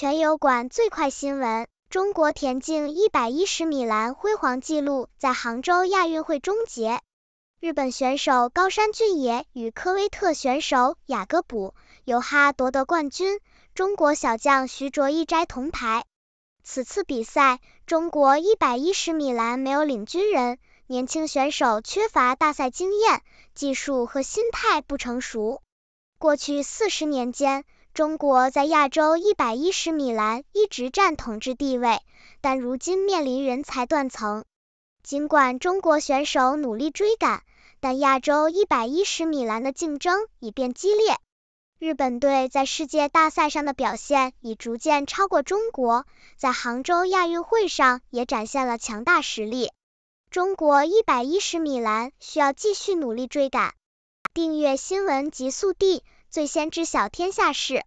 全油管最快新闻：中国田径一百一十米栏辉煌纪录在杭州亚运会终结。日本选手高山俊也与科威特选手雅各布·尤哈夺得冠军，中国小将徐卓一摘铜牌。此次比赛，中国一百一十米栏没有领军人，年轻选手缺乏大赛经验、技术和心态不成熟。过去四十年间，中国在亚洲110米栏一直占统治地位，但如今面临人才断层。尽管中国选手努力追赶，但亚洲110米栏的竞争已变激烈。日本队在世界大赛上的表现已逐渐超过中国，在杭州亚运会上也展现了强大实力。中国110米栏需要继续努力追赶。订阅新闻极速递。最先知晓天下事。